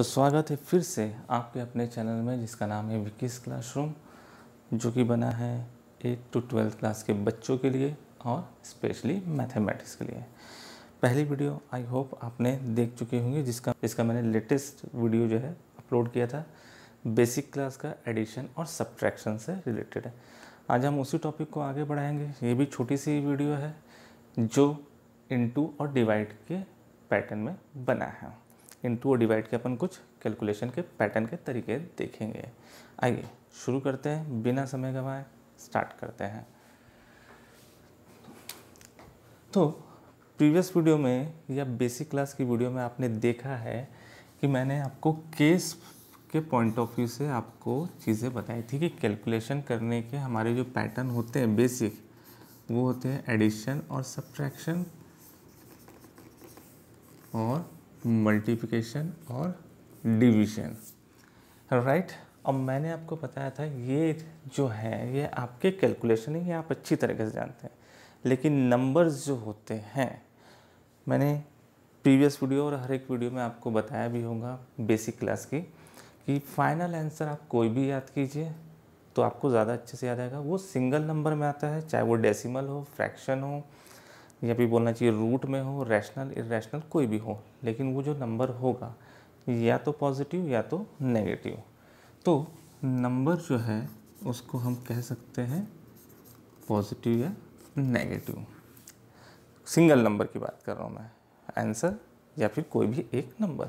तो स्वागत है फिर से आपके अपने चैनल में जिसका नाम है विकीस क्लासरूम जो कि बना है एट टू ट्वेल्थ क्लास के बच्चों के लिए और स्पेशली मैथमेटिक्स के लिए पहली वीडियो आई होप आपने देख चुके होंगे जिसका इसका मैंने लेटेस्ट वीडियो जो है अपलोड किया था बेसिक क्लास का एडिशन और सब्ट्रैक्शन से रिलेटेड है आज हम उसी टॉपिक को आगे बढ़ाएंगे ये भी छोटी सी वीडियो है जो इनटू और डिवाइड के पैटर्न में बना है इन टू डिवाइड के अपन कुछ कैलकुलेशन के पैटर्न के तरीके देखेंगे आइए शुरू करते हैं बिना समय गवाए स्टार्ट करते हैं तो प्रीवियस वीडियो में या बेसिक क्लास की वीडियो में आपने देखा है कि मैंने आपको केस के पॉइंट ऑफ व्यू से आपको चीज़ें बताई थी कि कैलकुलेशन करने के हमारे जो पैटर्न होते हैं बेसिक वो होते हैं एडिशन और सब्ट्रैक्शन और मल्टीप्लिकेशन और डिवीजन राइट अब मैंने आपको बताया था ये जो है ये आपके कैलकुलेशन है ये आप अच्छी तरीके से जानते हैं लेकिन नंबर्स जो होते हैं मैंने प्रीवियस वीडियो और हर एक वीडियो में आपको बताया भी होगा बेसिक क्लास की कि फाइनल आंसर आप कोई भी याद कीजिए तो आपको ज़्यादा अच्छे से याद आएगा वो सिंगल नंबर में आता है चाहे वो डेसिमल हो फ्रैक्शन हो या भी बोलना चाहिए रूट में हो रैशनल इेशनल कोई भी हो लेकिन वो जो नंबर होगा या तो पॉजिटिव या तो नेगेटिव तो नंबर जो है उसको हम कह सकते हैं पॉजिटिव या नेगेटिव सिंगल नंबर की बात कर रहा हूँ मैं आंसर या फिर कोई भी एक नंबर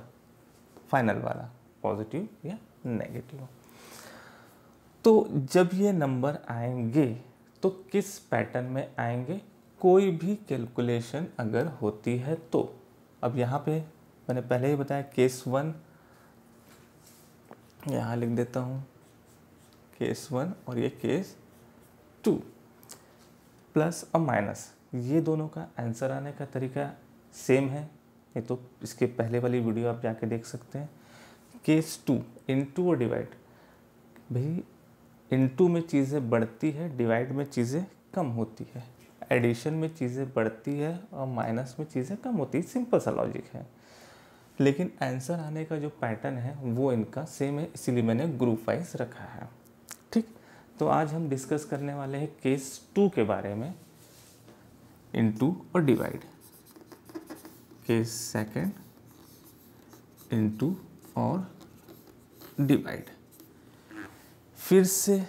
फाइनल वाला पॉजिटिव या नेगेटिव तो जब ये नंबर आएंगे तो किस पैटर्न में आएंगे कोई भी कैलकुलेशन अगर होती है तो अब यहाँ पे मैंने पहले ही बताया केस वन यहाँ लिख देता हूँ केस वन और ये केस टू प्लस और माइनस ये दोनों का आंसर आने का तरीका सेम है ये तो इसके पहले वाली वीडियो आप जाके देख सकते हैं केस टू इन टू और डिवाइड भाई इन टू में चीज़ें बढ़ती है डिवाइड में चीज़ें कम होती है एडिशन में चीज़ें बढ़ती है और माइनस में चीज़ें कम होती है सिंपल सा लॉजिक है लेकिन आंसर आने का जो पैटर्न है वो इनका सेम है इसीलिए मैंने ग्रुप वाइज रखा है ठीक तो आज हम डिस्कस करने वाले हैं केस टू के बारे में इनटू और डिवाइड केस सेकंड इनटू और डिवाइड फिर से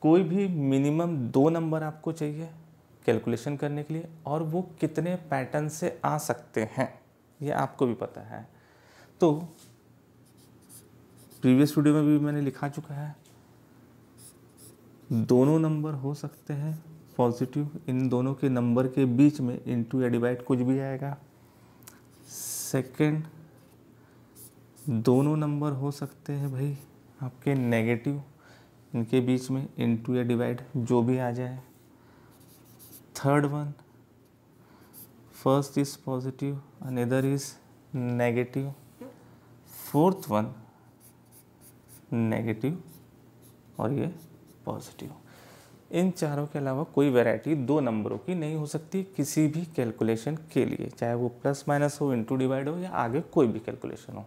कोई भी मिनिमम दो नंबर आपको चाहिए कैलकुलेशन करने के लिए और वो कितने पैटर्न से आ सकते हैं ये आपको भी पता है तो प्रीवियस वीडियो में भी मैंने लिखा चुका है दोनों नंबर हो सकते हैं पॉजिटिव इन दोनों के नंबर के बीच में इनटू या डिवाइड कुछ भी आएगा सेकंड दोनों नंबर हो सकते हैं भाई आपके नेगेटिव इनके बीच में इनटू या डिवाइड जो भी आ जाए third one first is positive another is negative fourth one negative और ये पॉजिटिव इन चारों के अलावा कोई वैरायटी दो नंबरों की नहीं हो सकती किसी भी कैलकुलेशन के लिए चाहे वो प्लस माइनस हो इंटू डिवाइड हो या आगे कोई भी कैलकुलेशन हो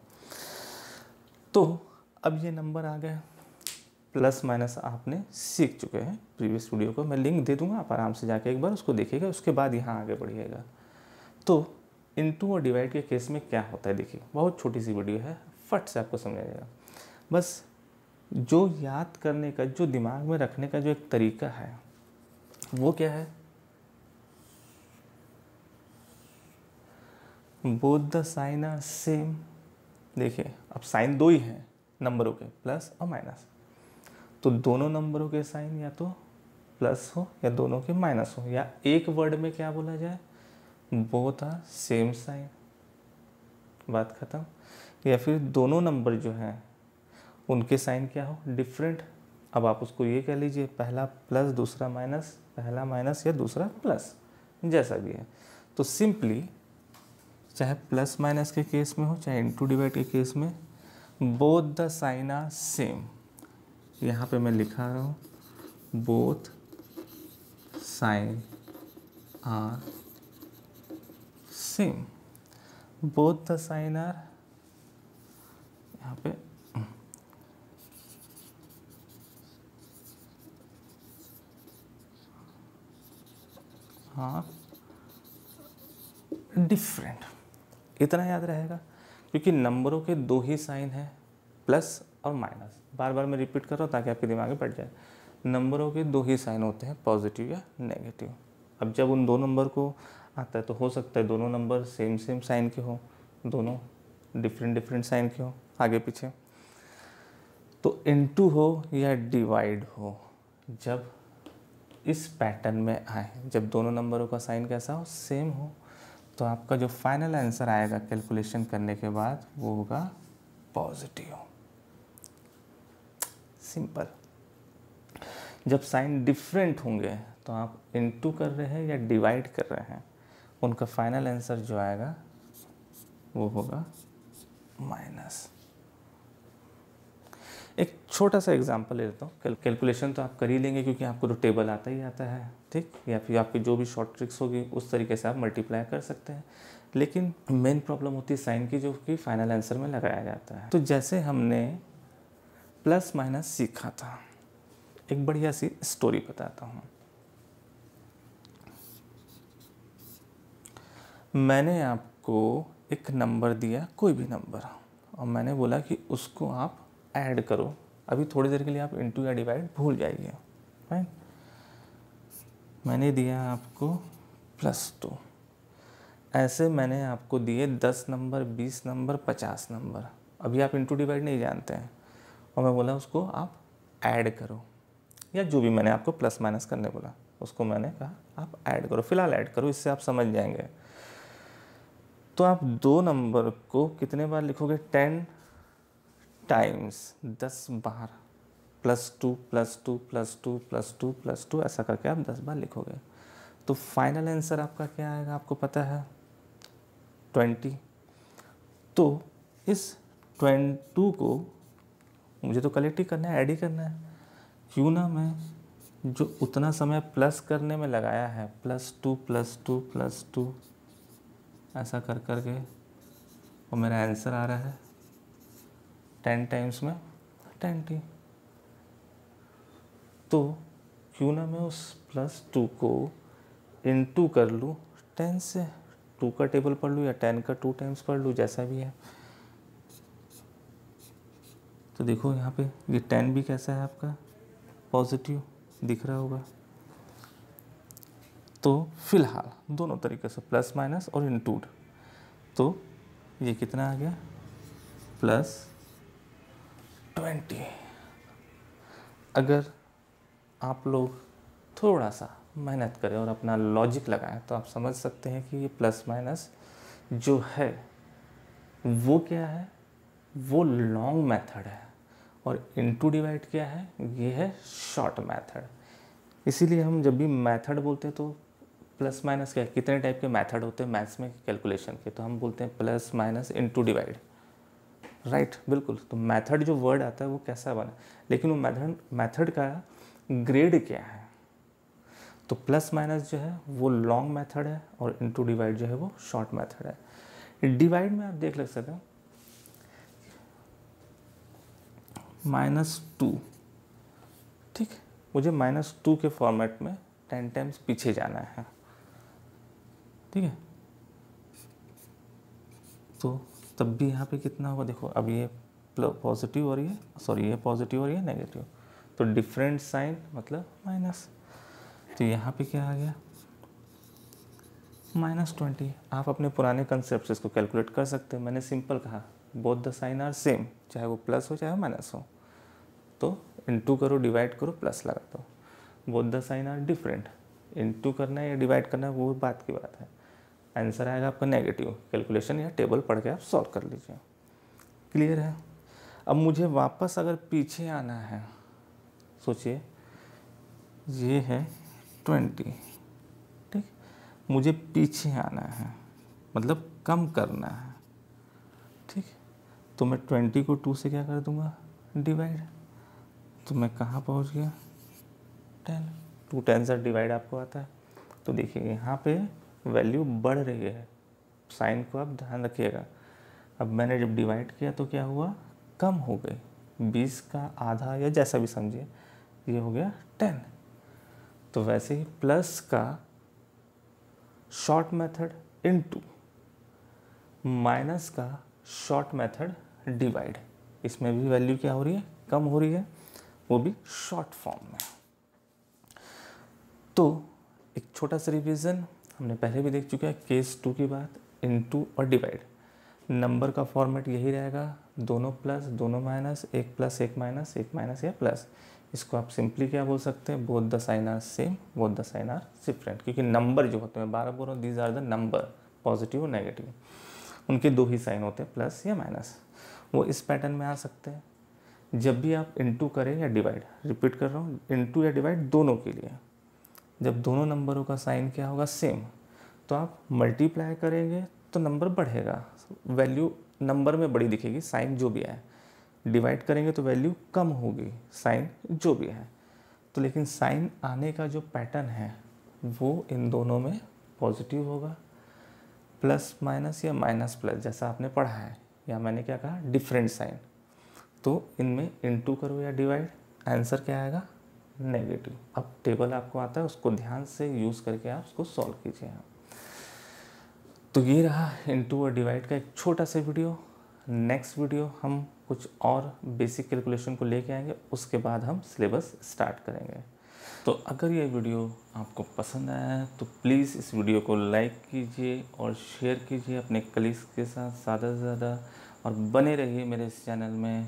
तो अब ये नंबर आ गया प्लस माइनस आपने सीख चुके हैं प्रीवियस वीडियो को मैं लिंक दे दूंगा आप आराम से जाके एक बार उसको देखिएगा उसके बाद यहाँ आगे बढ़िएगा तो इनटू और डिवाइड के केस में क्या होता है देखिए बहुत छोटी सी वीडियो है फट से आपको समझ आएगा बस जो याद करने का जो दिमाग में रखने का जो एक तरीका है वो क्या है both the sign are same देखिए अब साइन दो ही हैं नंबरों के प्लस और माइनस तो दोनों नंबरों के साइन या तो प्लस हो या दोनों के माइनस हो या एक वर्ड में क्या बोला जाए बोथ आर सेम साइन बात ख़त्म या फिर दोनों नंबर जो हैं उनके साइन क्या हो डिफरेंट अब आप उसको ये कह लीजिए पहला प्लस दूसरा माइनस पहला माइनस या दूसरा प्लस जैसा भी है तो सिंपली चाहे प्लस माइनस के केस में हो चाहे इंटू डिवाइड के केस में both the sign are same यहाँ पे मैं लिखा रहा हूँ both sign are same both the sign are यहाँ पे हाँ डिफरेंट इतना याद रहेगा क्योंकि नंबरों के दो ही साइन हैं प्लस और माइनस बार बार मैं रिपीट कर रहा हूँ ताकि आपके दिमाग में बैठ जाए नंबरों के दो ही साइन होते हैं पॉजिटिव या नेगेटिव अब जब उन दो नंबर को आता है तो हो सकता है दोनों नंबर सेम सेम साइन के हों दोनों डिफरेंट डिफरेंट साइन के हों आगे पीछे तो इंटू हो या डिवाइड हो जब इस पैटर्न में आए जब दोनों नंबरों का साइन कैसा हो सेम हो तो आपका जो फाइनल आंसर आएगा कैलकुलेशन करने के बाद वो होगा पॉजिटिव सिंपल जब साइन डिफरेंट होंगे तो आप टू कर रहे हैं या डिवाइड कर रहे हैं उनका फाइनल आंसर जो आएगा वो होगा माइनस एक छोटा सा एग्जांपल ले लेता हूँ कैलकुलेशन तो आप कर ही लेंगे क्योंकि आपको तो टेबल आता ही आता है ठीक या फिर आपकी जो भी शॉर्ट ट्रिक्स होगी उस तरीके से आप मल्टीप्लाई कर सकते हैं लेकिन मेन प्रॉब्लम होती है साइन की जो कि फाइनल आंसर में लगाया जाता है तो जैसे हमने प्लस माइनस सीखा था एक बढ़िया सी स्टोरी बताता हूँ मैंने आपको एक नंबर दिया कोई भी नंबर और मैंने बोला कि उसको आप ऐड करो अभी थोड़ी देर के लिए आप इंटू या डिवाइड भूल जाइए राइट मैंने दिया आपको प्लस टू ऐसे मैंने आपको दिए दस नंबर बीस नंबर पचास नंबर अभी आप इंटू डिवाइड नहीं जानते हैं और मैं बोला उसको आप ऐड करो या जो भी मैंने आपको प्लस माइनस करने बोला उसको मैंने कहा आप ऐड करो फिलहाल ऐड करो इससे आप समझ जाएंगे तो आप दो नंबर को कितने बार लिखोगे टेन टाइम्स दस बार plus two plus two plus two plus two plus two ऐसा करके आप दस बार लिखोगे तो फाइनल आंसर आपका क्या आएगा आपको पता है ट्वेंटी तो इस ट्वेंटू को मुझे तो कलेक्ट ही करना है ऐड ही करना है क्यों ना मैं जो उतना समय प्लस करने में लगाया है plus two plus two plus two ऐसा कर कर के और मेरा आंसर आ रहा है टेन टाइम्स में ट्वेंटी तो क्यों ना मैं उस प्लस टू को इन टू कर लूँ टेन से टू का टेबल पढ़ लूँ या टेन का टू टाइम्स पढ़ लूँ जैसा भी है तो देखो यहाँ पे ये टेन भी कैसा है आपका पॉजिटिव दिख रहा होगा तो फिलहाल दोनों तरीके से प्लस माइनस और इंटूड तो ये कितना आ गया प्लस ट्वेंटी अगर आप लोग थोड़ा सा मेहनत करें और अपना लॉजिक लगाएं तो आप समझ सकते हैं कि ये प्लस माइनस जो है वो क्या है वो लॉन्ग मेथड है और टू डिवाइड क्या है ये है शॉर्ट मैथड इसीलिए हम जब भी मैथड बोलते हैं तो प्लस माइनस क्या है कितने टाइप के मैथड होते हैं मैथ्स में कैलकुलेशन के तो हम बोलते हैं plus minus two divide right बिल्कुल तो मैथड जो वर्ड आता है वो कैसा बना लेकिन वो मैथड मैथड का ग्रेड क्या है तो प्लस माइनस जो है वो लॉन्ग मैथड है और टू डिवाइड जो है वो शॉर्ट मैथड है डिवाइड में आप देख लग सकते हैं माइनस टू ठीक मुझे माइनस टू के फॉर्मेट में टेन टाइम्स पीछे जाना है ठीक है तो तब भी यहाँ पे कितना होगा देखो अब ये पॉजिटिव हो रही है सॉरी ये पॉजिटिव हो रही है नेगेटिव तो डिफरेंट साइन मतलब माइनस तो यहाँ पे क्या आ गया माइनस ट्वेंटी आप अपने पुराने कंसेप्ट इसको कैलकुलेट कर सकते हो मैंने सिंपल कहा both the sign are same चाहे वो प्लस हो चाहे माइनस हो तो इनटू करो डिवाइड करो प्लस लगा दो both the sign are different into करना है या डिवाइड करना है वो बात की बात है आंसर आएगा आपका नेगेटिव कैलकुलेशन या टेबल पढ़ के आप सॉल्व कर लीजिए क्लियर है अब मुझे वापस अगर पीछे आना है सोचिए ये है ट्वेंटी ठीक मुझे पीछे आना है मतलब कम करना है ठीक तो मैं ट्वेंटी को टू से क्या कर दूंगा डिवाइड तो मैं कहाँ पहुँच गया टेन टू टेन से डिवाइड आपको आता है तो देखिए यहाँ पे वैल्यू बढ़ रही है साइन को आप ध्यान रखिएगा अब मैंने जब डिवाइड किया तो क्या हुआ कम हो गई बीस का आधा या जैसा भी समझिए ये हो गया टेन तो वैसे ही प्लस का शॉर्ट मेथड इनटू माइनस का शॉर्ट मेथड डिवाइड इसमें भी वैल्यू क्या हो रही है कम हो रही है वो भी शॉर्ट फॉर्म में तो एक छोटा सा रिवीजन हमने पहले भी देख चुके हैं केस टू की बात इनटू और डिवाइड नंबर का फॉर्मेट यही रहेगा दोनों प्लस दोनों माइनस एक प्लस एक माइनस एक माइनस या प्लस इसको आप सिंपली क्या बोल सकते हैं both the sign are same both the sign are different क्योंकि नंबर जो होते हैं बारह बोल रहा हूँ these are the number positive और नेगेटिव उनके दो ही साइन होते हैं प्लस या माइनस वो इस पैटर्न में आ सकते हैं जब भी आप इंटू करें या डिवाइड रिपीट कर रहा हूँ इंटू या डिवाइड दोनों के लिए जब दोनों नंबरों का साइन क्या होगा सेम तो आप मल्टीप्लाई करेंगे तो नंबर बढ़ेगा वैल्यू नंबर में बड़ी दिखेगी साइन जो भी है डिवाइड करेंगे तो वैल्यू कम होगी साइन जो भी है तो लेकिन साइन आने का जो पैटर्न है वो इन दोनों में पॉजिटिव होगा प्लस माइनस या माइनस प्लस जैसा आपने पढ़ा है या मैंने क्या कहा डिफरेंट साइन तो इनमें इनटू करो या डिवाइड आंसर क्या आएगा नेगेटिव अब टेबल आपको आता है उसको ध्यान से यूज़ करके आप उसको सॉल्व कीजिए आप तो ये रहा इनटू और डिवाइड का एक छोटा सा वीडियो नेक्स्ट वीडियो हम कुछ और बेसिक कैलकुलेशन को लेके आएंगे उसके बाद हम सिलेबस स्टार्ट करेंगे तो अगर ये वीडियो आपको पसंद आया है तो प्लीज़ इस वीडियो को लाइक कीजिए और शेयर कीजिए अपने कलीग्स के साथ ज़्यादा से ज़्यादा और बने रहिए मेरे इस चैनल में